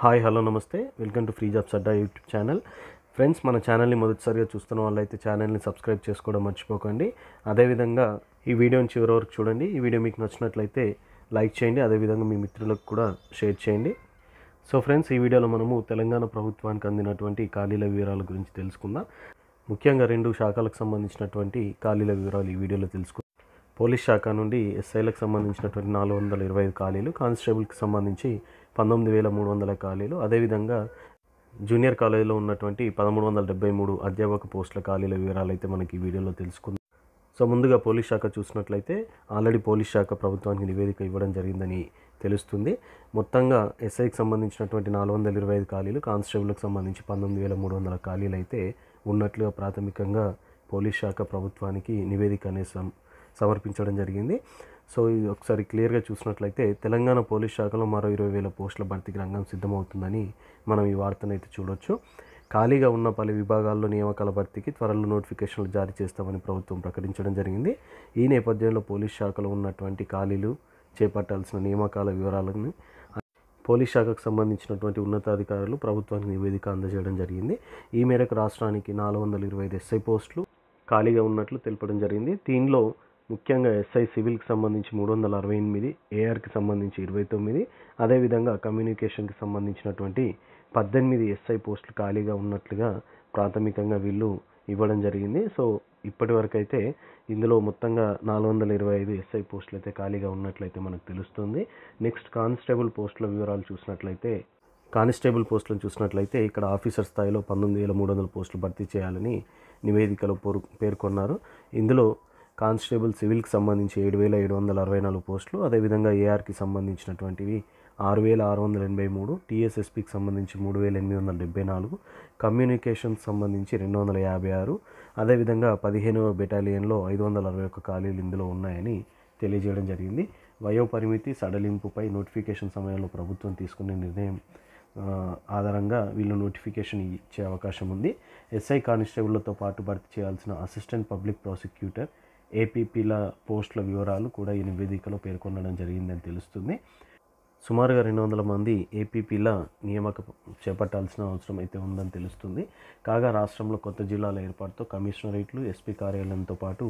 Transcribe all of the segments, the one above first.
hi hello నమస్తే welcome to free jobs అడ్డా YouTube channel friends మన ఛానల్ని మొదటిసారిగా చూస్తున్న వాళ్ళైతే ఛానల్ని సబ్స్క్రైబ్ చేసుకోవడం మర్చిపోకండి అదేవిధంగా ఈ వీడియోని చివరి వరకు చూడండి ఈ వీడియో మీకు నచ్చినట్లయితే లైక్ చేయండి అదేవిధంగా మీ మిత్రులకు కూడా షేర్ చేయండి సో ఫ్రెండ్స్ ఈ వీడియోలో మనము తెలంగాణ ప్రభుత్వానికి అందినటువంటి ఖాళీల వివరాల గురించి తెలుసుకుందాం ముఖ్యంగా రెండు శాఖలకు సంబంధించినటువంటి ఖాళీల వివరాలు ఈ వీడియోలో తెలుసుకుందాం పోలీస్ శాఖ నుండి ఎస్ఐలకు సంబంధించినటువంటి నాలుగు వందల ఇరవై ఐదు ఖాళీలు కానిస్టేబుల్కి సంబంధించి పంతొమ్మిది వేల మూడు వందల ఖాళీలు అదేవిధంగా జూనియర్ కాలేజీలో ఉన్నటువంటి పదమూడు వందల డెబ్బై మూడు అధ్యాపక పోస్టుల ఖాళీల వివరాలు అయితే మనకి ఈ వీడియోలో తెలుసుకుందాం సో ముందుగా పోలీస్ శాఖ చూసినట్లయితే ఆల్రెడీ పోలీస్ శాఖ ప్రభుత్వానికి నివేదిక ఇవ్వడం జరిగిందని తెలుస్తుంది మొత్తంగా ఎస్ఐకి సంబంధించినటువంటి నాలుగు వందల ఇరవై ఐదు ఖాళీలు కానిస్టేబుల్కి సంబంధించి పంతొమ్మిది వేల మూడు వందల ఖాళీలు అయితే ఉన్నట్లుగా ప్రాథమికంగా పోలీస్ శాఖ ప్రభుత్వానికి నివేదిక అనే సమర్పించడం జరిగింది సో ఇది ఒకసారి క్లియర్గా చూసినట్లయితే తెలంగాణ పోలీస్ శాఖలో మరో ఇరవై వేల పోస్టుల భర్తీకి రంగం సిద్ధమవుతుందని మనం ఈ వార్తనైతే చూడొచ్చు ఖాళీగా ఉన్న పలు విభాగాల్లో నియామకాల భర్తీకి త్వరలో నోటిఫికేషన్లు జారీ చేస్తామని ప్రభుత్వం ప్రకటించడం జరిగింది ఈ నేపథ్యంలో పోలీస్ శాఖలో ఉన్నటువంటి ఖాళీలు చేపట్టాల్సిన నియామకాల వివరాలను పోలీస్ శాఖకు సంబంధించినటువంటి ఉన్నతాధికారులు ప్రభుత్వానికి నివేదిక అందజేయడం జరిగింది ఈ మేరకు రాష్ట్రానికి నాలుగు వందల ఇరవై ఐదు ఎస్ఐ పోస్టులు ఖాళీగా ఉన్నట్లు తెలపడం జరిగింది దీనిలో ముఖ్యంగా ఎస్ఐ సివిల్కి సంబంధించి మూడు వందల అరవై ఎనిమిది ఏఆర్కి సంబంధించి ఇరవై తొమ్మిది అదేవిధంగా కమ్యూనికేషన్కి సంబంధించినటువంటి పద్దెనిమిది ఎస్ఐ పోస్టులు ఖాళీగా ఉన్నట్లుగా ప్రాథమికంగా వీళ్ళు ఇవ్వడం జరిగింది సో ఇప్పటి వరకు అయితే ఇందులో మొత్తంగా నాలుగు వందల ఇరవై ఐదు ఎస్ఐ పోస్టులు అయితే ఖాళీగా ఉన్నట్లయితే మనకు తెలుస్తుంది నెక్స్ట్ కానిస్టేబుల్ పోస్టుల వివరాలు చూసినట్లయితే కానిస్టేబుల్ పోస్టులను చూసినట్లయితే ఇక్కడ ఆఫీసర్ స్థాయిలో పంతొమ్మిది వేల మూడు వందల పోస్టులు భర్తీ చేయాలని నివేదికలో పేర్కొన్నారు ఇందులో కానిస్టేబుల్ సివిల్కి సంబంధించి ఏడు వేల ఏడు వందల అరవై నాలుగు పోస్టులు అదేవిధంగా ఏఆర్కి సంబంధించినటువంటివి ఆరు వేల ఆరు వందల ఎనభై మూడు టీఎస్ఎస్పికి సంబంధించి మూడు వేల ఎనిమిది వందల డెబ్బై నాలుగు కమ్యూనికేషన్స్ సంబంధించి రెండు వందల యాభై ఆరు అదేవిధంగా పదిహేనవ బెటాలియన్లో ఐదు వందల అరవై ఒక్క ఖాళీలు ఇందులో ఉన్నాయని తెలియజేయడం జరిగింది వయోపరిమితి సడలింపుపై నోటిఫికేషన్ సమయంలో ప్రభుత్వం తీసుకునే నిర్ణయం ఆధారంగా వీళ్ళు నోటిఫికేషన్ ఇచ్చే అవకాశం ఉంది ఎస్ఐ కానిస్టేబుల్తో పాటు భర్తీ చేయాల్సిన అసిస్టెంట్ పబ్లిక్ ప్రాసిక్యూటర్ ఏపీపీల పోస్టుల వివరాలు కూడా ఈ నివేదికలో పేర్కొనడం జరిగిందని తెలుస్తుంది సుమారుగా రెండు వందల మంది ఏపీపీల నియామక చేపట్టాల్సిన అవసరం అయితే ఉందని తెలుస్తుంది కాగా రాష్ట్రంలో కొత్త జిల్లాల ఏర్పాటుతో కమిషనరేట్లు ఎస్పీ కార్యాలయంతో పాటు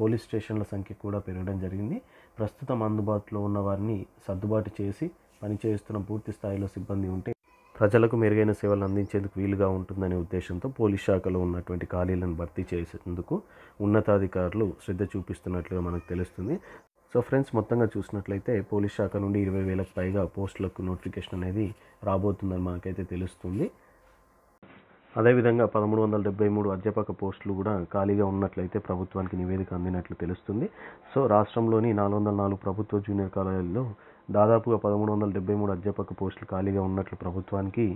పోలీస్ స్టేషన్ల సంఖ్య కూడా పెరగడం జరిగింది ప్రస్తుతం అందుబాటులో ఉన్న వారిని సర్దుబాటు చేసి పనిచేస్తున్న పూర్తి స్థాయిలో సిబ్బంది ఉంటే ప్రజలకు మెరుగైన సేవలు అందించేందుకు వీలుగా ఉంటుందనే ఉద్దేశంతో పోలీస్ శాఖలో ఉన్నటువంటి ఖాళీలను భర్తీ చేసేందుకు ఉన్నతాధికారులు శ్రద్ధ చూపిస్తున్నట్లుగా మనకు తెలుస్తుంది సో ఫ్రెండ్స్ మొత్తంగా చూసినట్లయితే పోలీస్ శాఖ నుండి ఇరవై వేలకు పైగా పోస్టులకు నోటిఫికేషన్ అనేది రాబోతుందని మనకైతే తెలుస్తుంది అదేవిధంగా పదమూడు వందల డెబ్బై మూడు అధ్యాపక పోస్టులు కూడా ఖాళీగా ఉన్నట్లయితే ప్రభుత్వానికి నివేదిక అందినట్లు తెలుస్తుంది సో రాష్ట్రంలోని నాలుగు వందల నాలుగు ప్రభుత్వ జూనియర్ కాలేజీల్లో దాదాపుగా పదమూడు వందల డెబ్బై మూడు అధ్యాపక పోస్టులు ఖాళీగా ఉన్నట్లు ప్రభుత్వానికి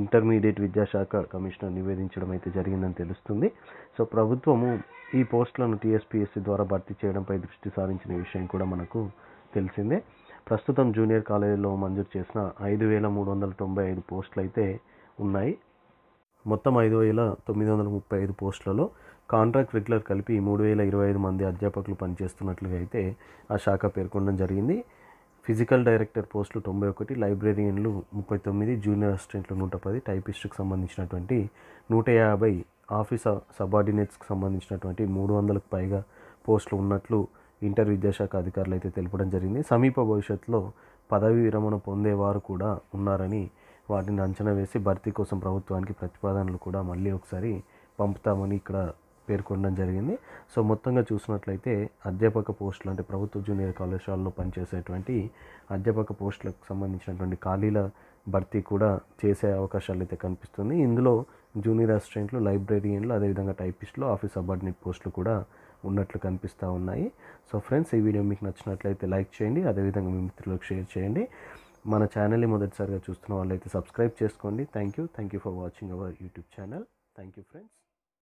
ఇంటర్మీడియట్ విద్యాశాఖ కమిషనర్ నివేదించడం అయితే జరిగిందని తెలుస్తుంది సో ప్రభుత్వము ఈ పోస్టులను టీఎస్పీఎస్సీ ద్వారా భర్తీ చేయడంపై దృష్టి సారించిన విషయం కూడా మనకు తెలిసిందే ప్రస్తుతం జూనియర్ కాలేజీలో మంజూరు చేసిన ఐదు వేల మూడు వందల తొంభై ఐదు పోస్టులు అయితే ఉన్నాయి మొత్తం ఐదు వేల తొమ్మిది వందల ముప్పై ఐదు పోస్టులలో కాంట్రాక్ట్ రెగ్యులర్ కలిపి మూడు వేల ఇరవై ఐదు మంది అధ్యాపకులు పనిచేస్తున్నట్లుగా అయితే ఆ శాఖ పేర్కొనడం జరిగింది ఫిజికల్ డైరెక్టర్ పోస్టులు తొంభై ఒకటి లైబ్రేరియన్లు ముప్పై తొమ్మిది జూనియర్ అసిస్టెంట్లు నూట పది టైపిస్టుకు సంబంధించినటువంటి నూట యాభై ఆఫీస్ సబార్డినేట్స్కి సంబంధించినటువంటి మూడు వందలకు పైగా పోస్టులు ఉన్నట్లు ఇంటర్ విద్యాశాఖ అధికారులు అయితే తెలపడం జరిగింది సమీప భవిష్యత్తులో పదవి విరమణ పొందేవారు కూడా ఉన్నారని వాటిని అంచనా వేసి భర్తీ కోసం ప్రభుత్వానికి ప్రతిపాదనలు కూడా మళ్ళీ ఒకసారి పంపుతామని ఇక్కడ పేర్కొనడం జరిగింది సో మొత్తంగా చూసినట్లయితే అధ్యాపక పోస్టులు అంటే ప్రభుత్వ జూనియర్ కళాశాలలో పనిచేసేటువంటి అధ్యాపక పోస్టులకు సంబంధించినటువంటి ఖాళీల భర్తీ కూడా చేసే అవకాశాలు అయితే కనిపిస్తుంది ఇందులో జూనియర్ అసిస్టెంట్లు లైబ్రరీయన్లు అదేవిధంగా టైపిస్టులు ఆఫీస్ అబార్డినేట్ పోస్టులు కూడా ఉన్నట్లు కనిపిస్తూ ఉన్నాయి సో ఫ్రెండ్స్ ఈ వీడియో మీకు నచ్చినట్లయితే లైక్ చేయండి అదేవిధంగా మీ మిత్రులకు షేర్ చేయండి మన ఛానల్ని మొదటిసారిగా చూస్తున్న వాళ్ళైతే సబ్స్క్రైబ్ చేసుకోండి thank you thank you for watching our YouTube channel thank you friends